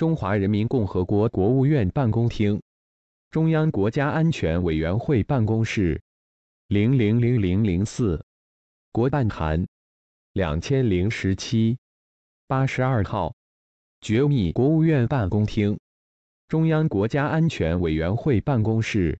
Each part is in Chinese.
中华人民共和国国务院办公厅、中央国家安全委员会办公室，零零零零零四国办函两千零十七八十二号，绝密。国务院办公厅、中央国家安全委员会办公室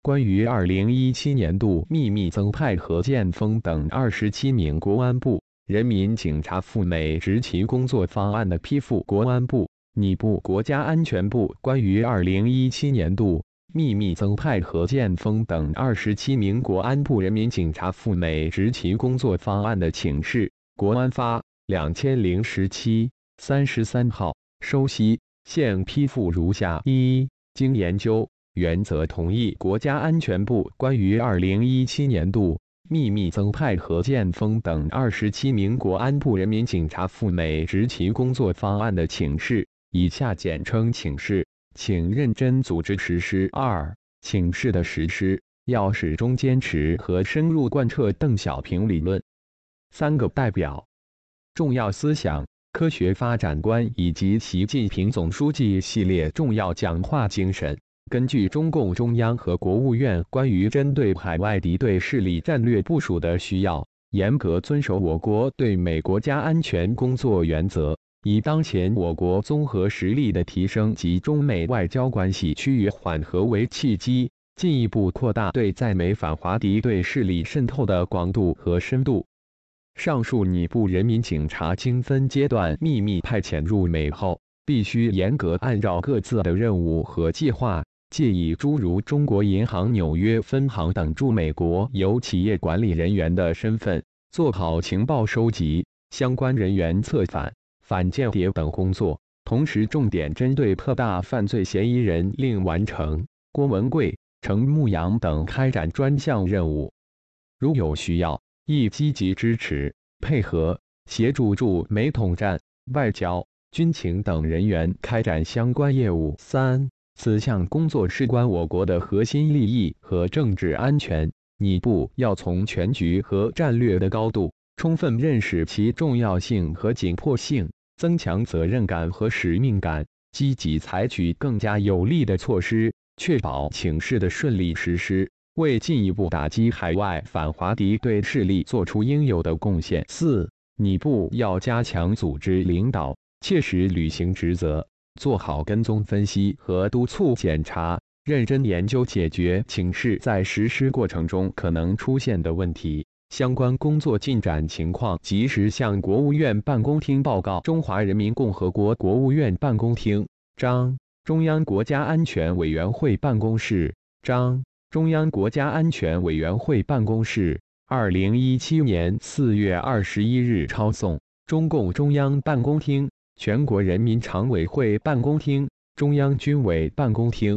关于二零一七年度秘密增派和建峰等二十七名公安部人民警察赴美执勤工作方案的批复，公安部。拟部国家安全部关于二零一七年度秘密增派何建峰等二十七名国安部人民警察赴美执勤工作方案的请示（国安发〔两千零十七〕三十三号）收悉，现批复如下：一、经研究，原则同意国家安全部关于二零一七年度秘密增派何建峰等二十七名国安部人民警察赴美执勤工作方案的请示。以下简称请示，请认真组织实施。二，请示的实施要始终坚持和深入贯彻邓小平理论“三个代表”重要思想、科学发展观以及习近平总书记系列重要讲话精神。根据中共中央和国务院关于针对海外敌对势力战略部署的需要，严格遵守我国对美国家安全工作原则。以当前我国综合实力的提升及中美外交关系趋于缓和为契机，进一步扩大对在美反华敌对势力渗透的广度和深度。上述拟部人民警察经分阶段秘密派遣入美后，必须严格按照各自的任务和计划，借以诸如中国银行纽约分行等驻美国由企业管理人员的身份，做好情报收集、相关人员策反。反间谍等工作，同时重点针对特大犯罪嫌疑人，另完成郭文贵、程慕阳等开展专项任务。如有需要，亦积极支持、配合、协助驻美统战、外交、军情等人员开展相关业务。三，此项工作事关我国的核心利益和政治安全，你部要从全局和战略的高度，充分认识其重要性和紧迫性。增强责任感和使命感，积极采取更加有力的措施，确保请示的顺利实施，为进一步打击海外反华敌对势力做出应有的贡献。四，你部要加强组织领导，切实履行职责，做好跟踪分析和督促检查，认真研究解决请示在实施过程中可能出现的问题。相关工作进展情况及时向国务院办公厅报告。中华人民共和国国务院办公厅，张，中央国家安全委员会办公室，张，中央国家安全委员会办公室，二零一七年四月二十一日抄送：中共中央办公厅、全国人民常委会办公厅、中央军委办公厅。